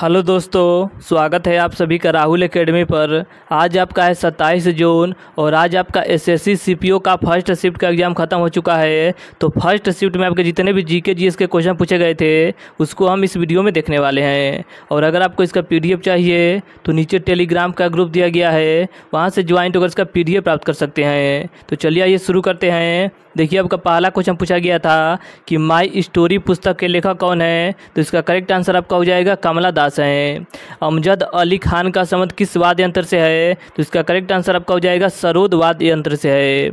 hello दोस्तों स्वागत है आप सभी का राहुल एकेडमी पर आज आपका है सत्ताईस जून और आज आपका एसएससी सीपीओ का फर्स्ट शिफ्ट का एग्ज़ाम खत्म हो चुका है तो फर्स्ट शिफ्ट में आपके जितने भी जीके जीएस के क्वेश्चन पूछे गए थे उसको हम इस वीडियो में देखने वाले हैं और अगर आपको इसका पी चाहिए तो नीचे टेलीग्राम का ग्रुप दिया गया है वहाँ से ज्वाइंट होकर तो इसका पी प्राप्त कर सकते हैं तो चलिए आइए शुरू करते हैं देखिए आपका पहला क्वेश्चन पूछा गया था कि माई स्टोरी पुस्तक के लेखक कौन है तो इसका करेक्ट आंसर आपका हो जाएगा कमला दास सास हैं अमजद अली खान का संबंध किस वाद्य यंत्र से है तो इसका करेक्ट आंसर आपका हो जाएगा सरोद वाद्य यंत्र से है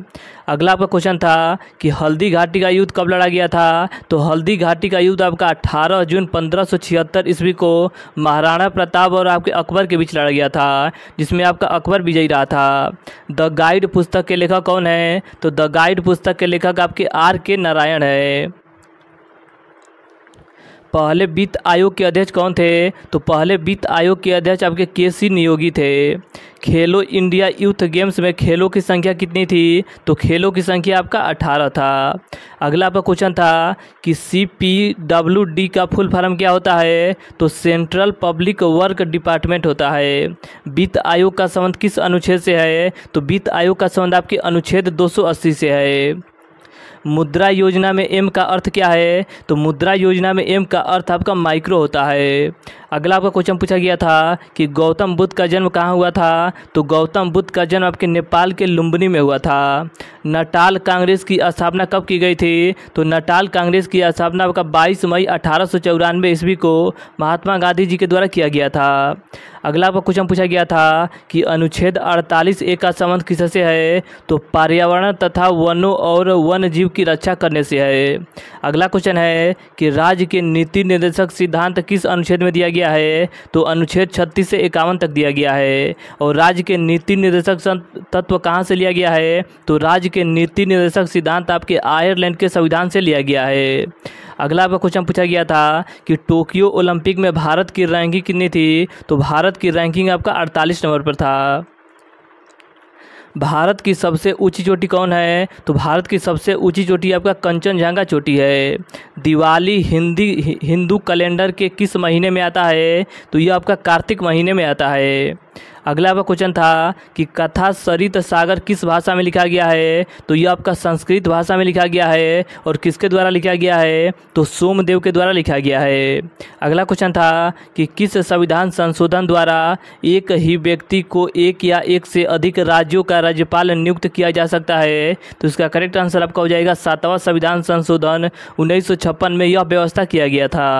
अगला आपका क्वेश्चन था कि हल्दी घाटी का युद्ध कब लड़ा गया था तो हल्दी घाटी का युद्ध आपका 18 जून 1576 ईस्वी को महाराणा प्रताप और आपके अकबर के बीच लड़ा गया था जिसमें आपका अकबर विजयी रहा था द गाइड पुस्तक के लेखक कौन है तो द गाइड पुस्तक के लेखक आपके आर के नारायण है पहले वित्त आयोग के अध्यक्ष कौन थे तो पहले वित्त आयोग के अध्यक्ष आपके के सी नियोगी थे खेलो इंडिया यूथ गेम्स में खेलों की संख्या कितनी थी तो खेलों की संख्या आपका अठारह था अगला आपका क्वेश्चन था कि सी पी डब्ल्यू डी का फुल फॉर्म क्या होता है तो सेंट्रल पब्लिक वर्क डिपार्टमेंट होता है वित्त आयोग का संबंध किस अनुच्छेद से है तो वित्त आयोग का संबंध आपके अनुच्छेद दो से है मुद्रा योजना में एम का अर्थ क्या है तो मुद्रा योजना में एम का अर्थ आपका माइक्रो होता है अगला आपका क्वेश्चन पूछा गया था कि गौतम बुद्ध का जन्म कहाँ हुआ था तो गौतम बुद्ध का जन्म आपके नेपाल के लुम्बनी में हुआ था नटाल कांग्रेस की स्थापना कब की गई थी तो नटाल कांग्रेस की स्थापना आपका बाईस मई अठारह ईस्वी को महात्मा गांधी जी के द्वारा किया गया था अगला आपका क्वेश्चन पूछा गया था कि अनुच्छेद 48 ए का संबंध किससे है तो पर्यावरण तथा वनों और वन जीव की रक्षा करने से है अगला क्वेश्चन है कि राज्य के नीति निर्देशक सिद्धांत किस अनुच्छेद में दिया गया है तो अनुच्छेद छत्तीस से इक्यावन तक दिया गया है और राज्य के नीति निर्देशक तत्व कहाँ से लिया गया है तो राज्य के नीति निर्देशक सिद्धांत आपके आयरलैंड के संविधान से लिया गया है अगला आपका क्वेश्चन पूछा गया था कि टोक्यो ओलंपिक में भारत की रैंकिंग कितनी थी तो भारत की रैंकिंग आपका अड़तालीस नंबर पर था भारत की सबसे ऊंची चोटी कौन है तो भारत की सबसे ऊंची चोटी आपका कंचनजंगा चोटी है दिवाली हिंदी हिंदू कैलेंडर के किस महीने में आता है तो यह आपका कार्तिक महीने में आता है अगला आपका क्वेश्चन था कि कथा सरित सागर किस भाषा में लिखा गया है तो यह आपका संस्कृत भाषा में लिखा गया है और किसके द्वारा लिखा गया है तो सोमदेव के द्वारा लिखा गया है अगला क्वेश्चन था कि किस संविधान संशोधन द्वारा एक ही व्यक्ति को एक या एक से अधिक राज्यों का राज्यपाल नियुक्त किया जा सकता है तो इसका करेक्ट आंसर आपका हो जाएगा सातवां संविधान संशोधन उन्नीस में यह व्यवस्था किया गया था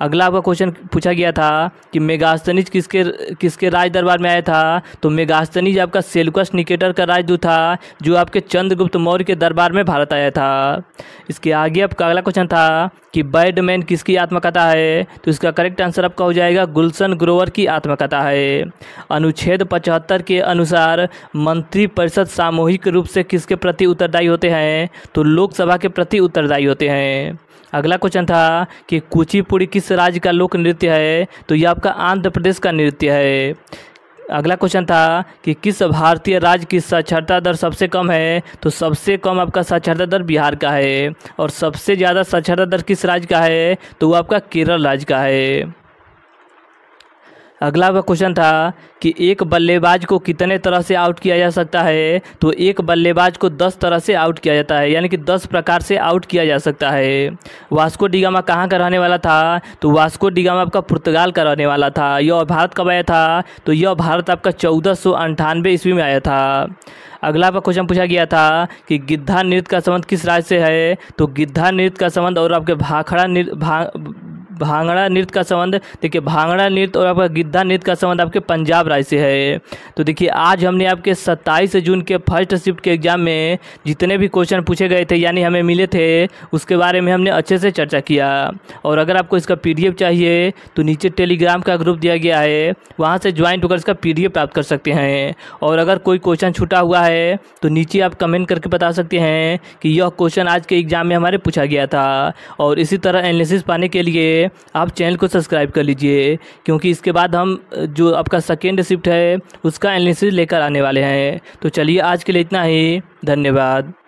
अगला आपका क्वेश्चन पूछा गया था कि मेगास्तनीज किसके किसके राज दरबार में आया था तो मेगास्तनिज आपका सेलुकस निकेटर का राजदूत था जो आपके चंद्रगुप्त मौर्य के दरबार में भारत आया था इसके आगे आपका अगला क्वेश्चन था कि बैडमैन किसकी आत्मकथा है तो इसका करेक्ट आंसर आपका हो जाएगा गुलशन ग्रोवर की आत्मकथा है अनुच्छेद पचहत्तर के अनुसार मंत्रिपरिषद सामूहिक रूप से किसके प्रति उत्तरदायी होते हैं तो लोकसभा के प्रति उत्तरदायी होते हैं अगला क्वेश्चन था कि कुचिपुड़ी किस किस राज्य का लोक नृत्य है तो यह आपका आंध्र प्रदेश का नृत्य है अगला क्वेश्चन था कि किस भारतीय राज्य की साक्षरता दर सबसे कम है तो सबसे कम आपका साक्षरता दर बिहार का है और सबसे ज़्यादा साक्षरता दर किस राज्य का है तो वो आपका केरल राज्य का है अगला वह क्वेश्चन था कि एक बल्लेबाज को कितने तरह से आउट किया जा सकता है तो एक बल्लेबाज को दस तरह से आउट किया जाता है यानी कि दस प्रकार से आउट किया जा सकता है वास्को डिगामा कहाँ का रहने वाला था तो वास्को डिगामा आपका पुर्तगाल का रहने वाला था यह भारत कब आया था तो यह भारत आपका चौदह सौ अंठानवे ईस्वी में आया था अगला आपका क्वेश्चन पूछा गया था कि गिद्धा नृत्य का संबंध किस राज्य से है तो गिद्धा नृत्य का संबंध और आपके भाखड़ा नृत्य भा, भांगड़ा नृत्य का संबंध देखिए भांगड़ा नृत्य और आपका गिद्धा नृत्य का संबंध आपके पंजाब राज्य से है तो देखिए आज हमने आपके सत्ताईस जून के फर्स्ट शिफ्ट के एग्जाम में जितने भी क्वेश्चन पूछे गए थे यानी हमें मिले थे उसके बारे में हमने अच्छे से चर्चा किया और अगर आपको इसका पी चाहिए तो नीचे टेलीग्राम का ग्रुप दिया गया है वहाँ से ज्वाइन होकर इसका पी प्राप्त कर सकते हैं और अगर कोई क्वेश्चन छूटा हुआ है तो नीचे आप कमेंट करके बता सकते हैं कि यह क्वेश्चन आज के एग्ज़ाम में हमारे पूछा गया था और इसी तरह एनालिसिस पाने के लिए आप चैनल को सब्सक्राइब कर लीजिए क्योंकि इसके बाद हम जो आपका सेकेंड शिफ्ट है उसका एनालिसिस लेकर आने वाले हैं तो चलिए आज के लिए इतना ही धन्यवाद